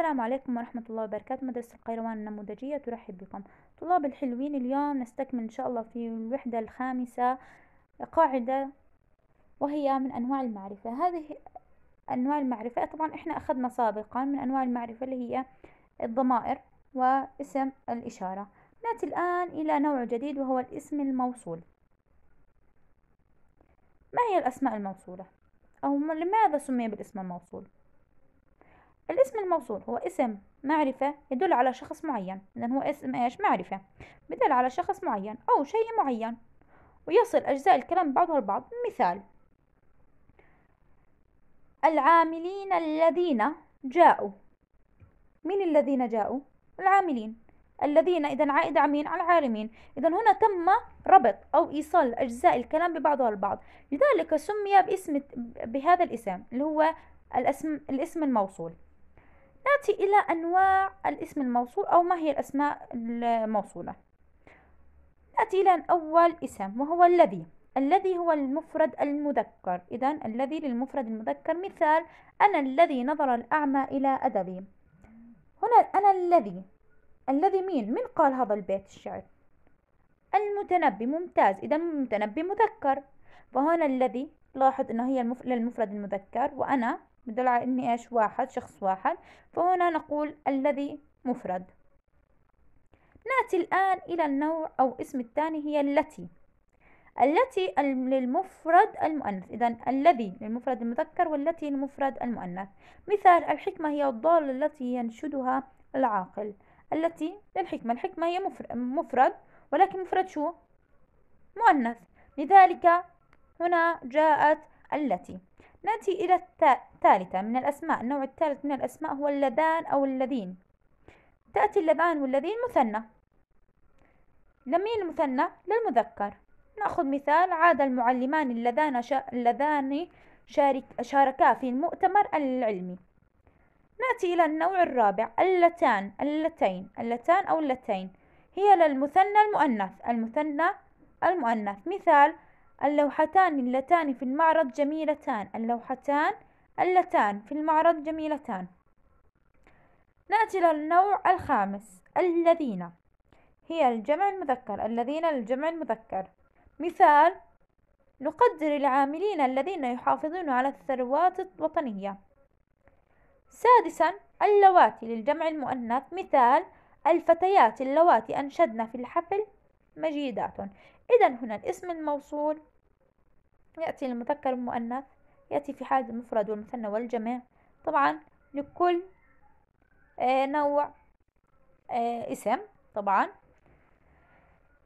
السلام عليكم ورحمة الله وبركاته مدرسة القيروان النموذجية ترحب بكم طلاب الحلوين اليوم نستكمل إن شاء الله في الوحدة الخامسة قاعدة وهي من أنواع المعرفة هذه أنواع المعرفة طبعا إحنا أخذنا سابقا من أنواع المعرفة اللي هي الضمائر واسم الإشارة نأتي الآن إلى نوع جديد وهو الاسم الموصول ما هي الأسماء الموصولة؟ أو لماذا سمي بالاسم الموصول؟ الاسم الموصول هو اسم معرفة يدل على شخص معين إذا هو اسم إيش معرفة بدل على شخص معين أو شيء معين ويصل أجزاء الكلام بعضها البعض مثال العاملين الذين جاءوا مين الذين جاءوا العاملين الذين إذا عائدة عمين مين على العارمين إذا هنا تم ربط أو إيصال أجزاء الكلام ببعضها البعض لذلك سمي باسم بهذا الاسم اللي هو الاسم الاسم الموصول نأتي إلى أنواع الاسم الموصول أو ما هي الأسماء الموصولة نأتي إلى أول اسم وهو الذي الذي هو المفرد المذكر إذا الذي للمفرد المذكر مثال أنا الذي نظر الأعمى إلى أدبي هنا أنا الذي الذي مين؟ من قال هذا البيت الشعر؟ المتنبي ممتاز إذا المتنبي مذكر فهنا الذي لاحظ أنه هي المف... للمفرد المذكر وأنا بدل على اني ايش واحد شخص واحد فهنا نقول الذي مفرد نأتي الآن إلى النوع أو اسم الثاني هي التي التي للمفرد المؤنث إذا الذي للمفرد المذكر والتي للمفرد المؤنث مثال الحكمة هي الضالة التي ينشدها العاقل التي للحكمة الحكمة هي مفرد ولكن مفرد شو؟ مؤنث لذلك هنا جاءت التي نأتي إلى التاء الثالثة من الأسماء النوع الثالث من الأسماء هو اللذان أو الذين تأتي اللذان والذين مثنى لمين المثنى للمذكر نأخذ مثال عاد المعلمان اللذان, شا... اللذان شارك... شاركا في المؤتمر العلمي نأتي إلى النوع الرابع اللتان اللتين اللتان أو اللتين هي للمثنى المؤنث المثنى المؤنث مثال اللوحتان اللتان في المعرض جميلتان اللوحتان اللتان في المعرض جميلتان نأتي للنوع الخامس الذين هي الجمع المذكر الذين الجمع المذكر مثال نقدر العاملين الذين يحافظون على الثروات الوطنية سادسا اللواتي للجمع المؤنث مثال الفتيات اللواتي أنشدن في الحفل مجيدات إذا هنا الاسم الموصول يأتي المذكر المؤنث يأتي في حال المفرد والمثنى والجمع طبعا لكل آه، نوع آه، اسم طبعا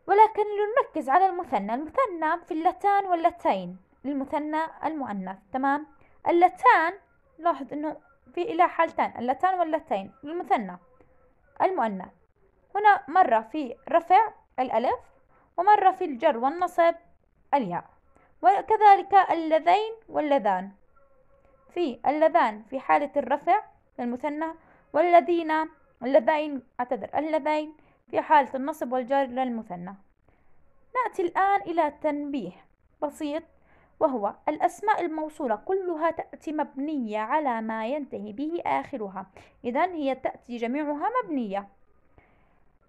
ولكن لنركز على المثنى المثنى في اللتان واللتين للمثنى المؤنث تمام اللتان لاحظ انه في الى حالتان اللتان واللتين للمثنى المؤنث هنا مرة في رفع الألف ومرة في الجر والنصب الياء وكذلك اللذين واللذان في اللذان في حالة الرفع للمثنى والذين اللذين أعتذر اللذين في حالة النصب والجر للمثنى نأتي الآن إلى تنبيه بسيط وهو الأسماء الموصولة كلها تأتي مبنية على ما ينتهي به آخرها إذا هي تأتي جميعها مبنية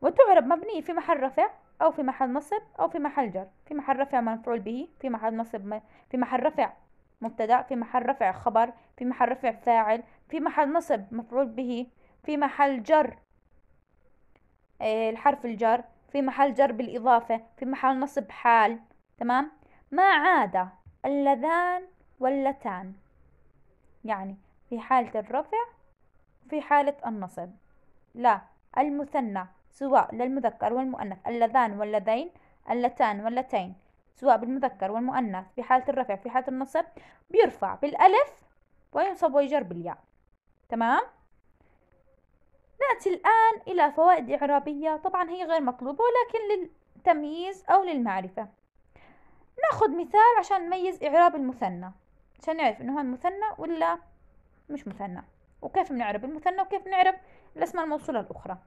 وتعرب مبنية في محل رفع أو في محل نصب أو في محل جر في محل رفع مفعول به في محل نصب م... في محل رفع مبتدأ في محل رفع خبر في محل رفع فاعل في محل نصب مفعول به في محل جر الحرف الجر في محل جر بالإضافة في محل نصب حال تمام ما عدا اللذان واللتان يعني في حالة الرفع في حالة النصب لا المثنى سواء للمذكر والمؤنث اللذان واللذين اللتان واللتين سواء بالمذكر والمؤنث في حالة الرفع في حالة النصب بيرفع بالألف وينصب ويجر بالياء تمام؟ نأتي الآن إلى فوائد إعرابية طبعا هي غير مطلوبة ولكن للتمييز أو للمعرفة ناخذ مثال عشان نميز إعراب المثنى عشان نعرف إنه هون مثنى ولا مش مثنى وكيف بنعرب المثنى وكيف بنعرف الأسماء الموصولة الأخرى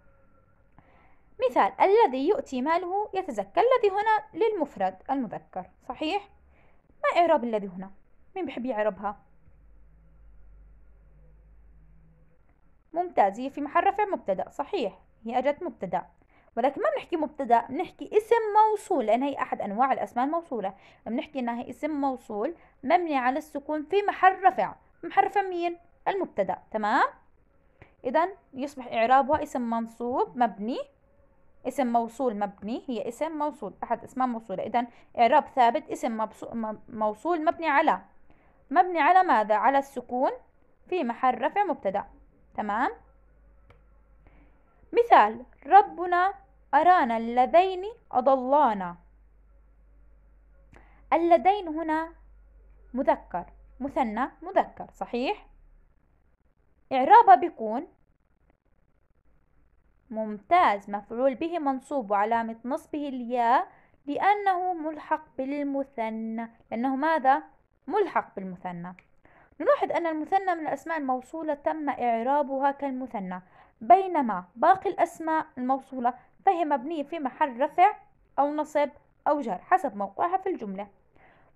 مثال الذي يؤتي ماله يتزكى الذي هنا للمفرد المذكر صحيح ما إعراب الذي هنا مين بحب يعربها ممتاز هي في محل رفع مبتدا صحيح هي اجت مبتدا ولكن ما بنحكي مبتدا بنحكي اسم موصول لان هي احد انواع الاسماء الموصوله بنحكي انها اسم موصول مبني على السكون في محل رفع محل رفع مين المبتدا تمام اذا يصبح اعرابها اسم منصوب مبني اسم موصول مبني هي اسم موصول أحد اسماء موصولة إذا إعراب ثابت اسم موصول مبني على مبني على ماذا؟ على السكون في محل رفع مبتدأ تمام؟ مثال ربنا أرانا اللذين أضلانا اللذين هنا مذكر مثنى مذكر صحيح؟ إعرابها بيكون ممتاز مفعول به منصوب وعلامة نصبه الياء لأنه ملحق بالمثنى لأنه ماذا؟ ملحق بالمثنى نلاحظ أن المثنى من الأسماء الموصولة تم إعرابها كالمثنى بينما باقي الأسماء الموصولة فهي مبنية في محل رفع أو نصب أو جر حسب موقعها في الجملة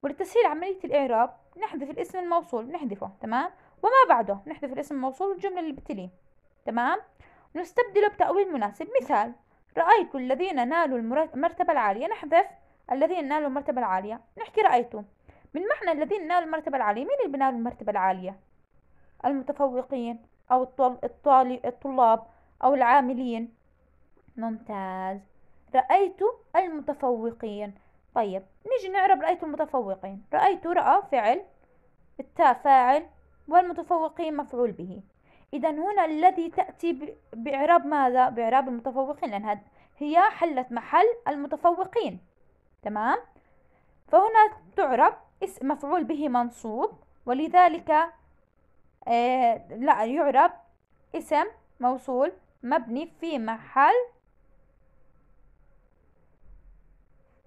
ولتسهيل عملية الإعراب نحذف الاسم الموصول نحذفه تمام وما بعده نحذف الاسم الموصول والجملة اللي بتليه تمام نستبدله بتأويل مناسب مثال رأيت الذين نالوا المرتبة العالية نحذف الذين نالوا المرتبة العالية نحكي رأيته من معنى الذين نالوا المرتبة العالية مين اللي بنالوا المرتبة العالية المتفوقين أو الطلاب أو العاملين ممتاز رأيت المتفوقين طيب نيجي نعرب رأيت المتفوقين رأيت رأى فعل التاء فاعل والمتفوقين مفعول به إذا هنا الذي تأتي بإعراب ماذا؟ بإعراب المتفوقين لأن هي حلت محل المتفوقين تمام؟ فهنا تعرب اسم مفعول به منصوب ولذلك آه لا يعرب اسم موصول مبني في محل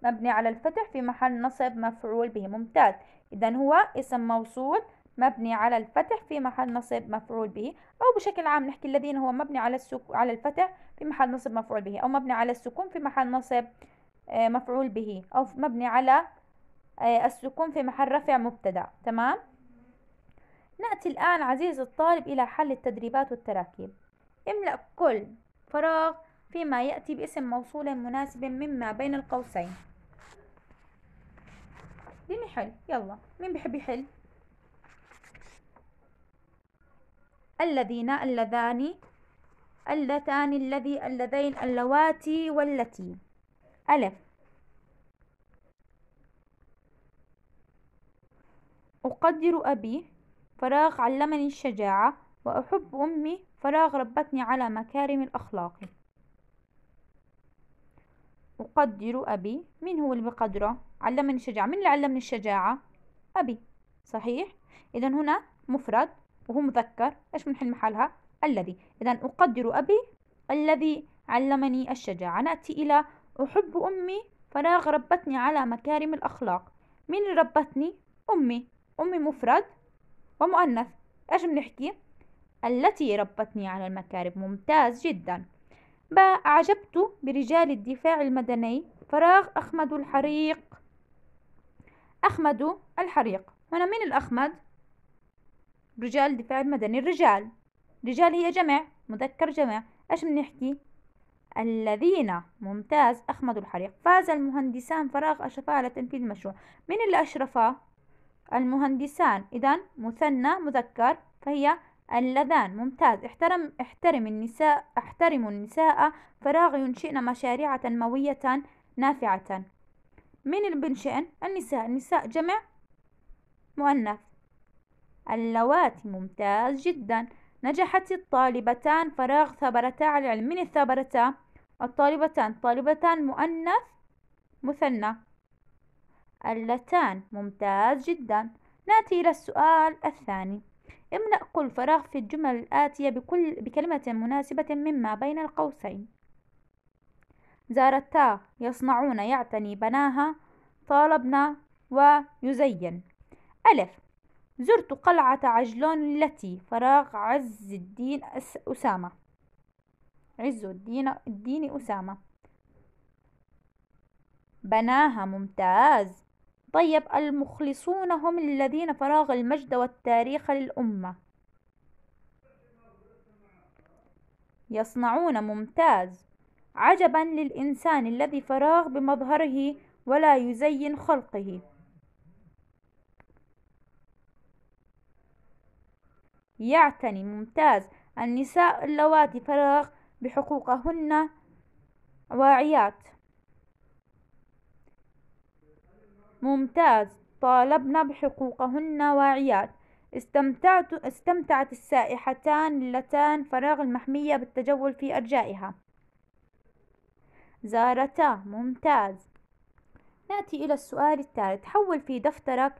مبني على الفتح في محل نصب مفعول به ممتاز إذا هو اسم موصول مبني على الفتح في محل نصب مفعول به أو بشكل عام نحكي الذين هو مبني على السك... على الفتح في محل نصب مفعول به أو مبني على السكون في محل نصب آه، مفعول به أو مبني على آه، السكون في محل رفع مبتدأ تمام نأتي الآن عزيز الطالب إلى حل التدريبات والتراكيب املأ كل فراغ فيما يأتي باسم موصول مناسب مما بين القوسين لنحل يلا مين بحب يحل الذين اللذان اللتان الذي اللذين اللواتي والتي ألف أقدر أبي فراغ علمني الشجاعة وأحب أمي فراغ ربتني على مكارم الأخلاق أقدر أبي من هو اللي بقدره علمني الشجاعة من اللي علمني الشجاعة أبي صحيح إذا هنا مفرد وهو مذكر إيش بنحل محلها الذي إذا أقدر أبي الذي علمني الشجاعة نأتي إلى أحب أمي فراغ ربتني على مكارم الأخلاق مين ربتني أمي أمي مفرد ومؤنث إيش بنحكي التي ربتني على المكارم ممتاز جدا باء أعجبت برجال الدفاع المدني فراغ أخمد الحريق أخمد الحريق هنا مين الأخمد رجال دفاع مدني الرجال رجال هي جمع مذكر جمع ايش بنحكي الذين ممتاز أخمدوا الحريق فاز المهندسان فراغ أشرفا على تنفيذ المشروع من اللي أشرفا؟ المهندسان إذا مثنى مذكر فهي اللذان ممتاز احترم احترم النساء احترم النساء فراغ ينشئن مشاريع تنموية نافعة من اللي بنشئن؟ النساء النساء جمع مؤنث اللواتي ممتاز جدا نجحت الطالبتان فراغ ثبرتا على العلم من الثبرتا الطالبتان طالبتان مؤنث مثنى اللتان ممتاز جدا نأتي إلى السؤال الثاني املأ كل فراغ في الجمل الآتية بكل بكلمة مناسبة مما بين القوسين زارتا يصنعون يعتني بناها طالبنا ويزين ألف زرت قلعة عجلون التي فراغ عز الدين أسامة عز الدين الدين أسامة بناها ممتاز طيب المخلصون هم الذين فراغ المجد والتاريخ للأمة يصنعون ممتاز عجبا للإنسان الذي فراغ بمظهره ولا يزين خلقه يعتني ممتاز النساء اللواتي فرغ بحقوقهن واعيات ممتاز طالبنا بحقوقهن واعيات استمتعت استمتعت السائحتان اللتان فراغ المحمية بالتجول في أرجائها زارتا ممتاز نأتي إلى السؤال الثالث حول في دفترك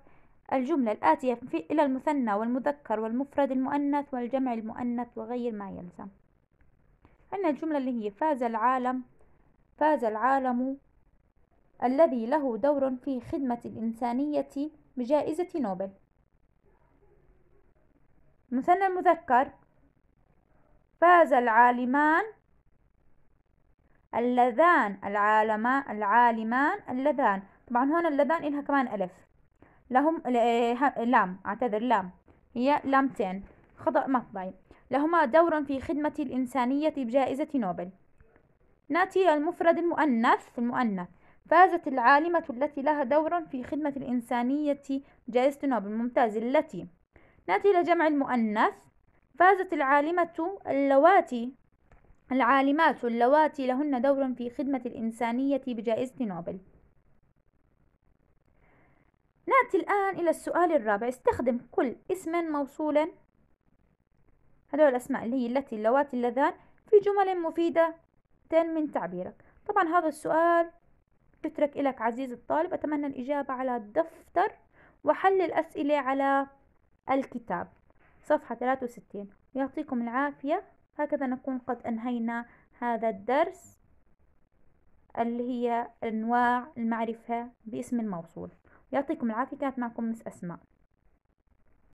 الجملة الآتية في إلى المثنى والمذكر والمفرد المؤنث والجمع المؤنث وغير ما يلزم عندنا الجملة اللي هي فاز العالم فاز العالم الذي له دور في خدمة الإنسانية بجائزة نوبل مثنى المذكر فاز العالمان اللذان العالمان العالمان اللذان طبعا هون اللذان إلها كمان ألف لهم آه، لام أعتذر لام هي لامتين خطأ مطبعي لهما دور في خدمة الإنسانية بجائزة نوبل ناتي إلى المفرد المؤنث المؤنث فازت العالمة التي لها دور في خدمة الإنسانية جائزة نوبل ممتاز التي ناتي إلى جمع المؤنث فازت العالمة اللواتي العالمات اللواتي لهن دور في خدمة الإنسانية بجائزة نوبل نأتي الآن إلى السؤال الرابع استخدم كل اسم موصولا هذول الأسماء اللي هي التي اللواتي اللذان في جمل مفيدة من تعبيرك طبعا هذا السؤال تترك لك عزيزي الطالب أتمنى الإجابة على الدفتر وحل الأسئلة على الكتاب صفحة 63 يعطيكم العافية هكذا نكون قد أنهينا هذا الدرس اللي هي أنواع المعرفة باسم الموصول يعطيكم العافية كانت معكم مس أسماء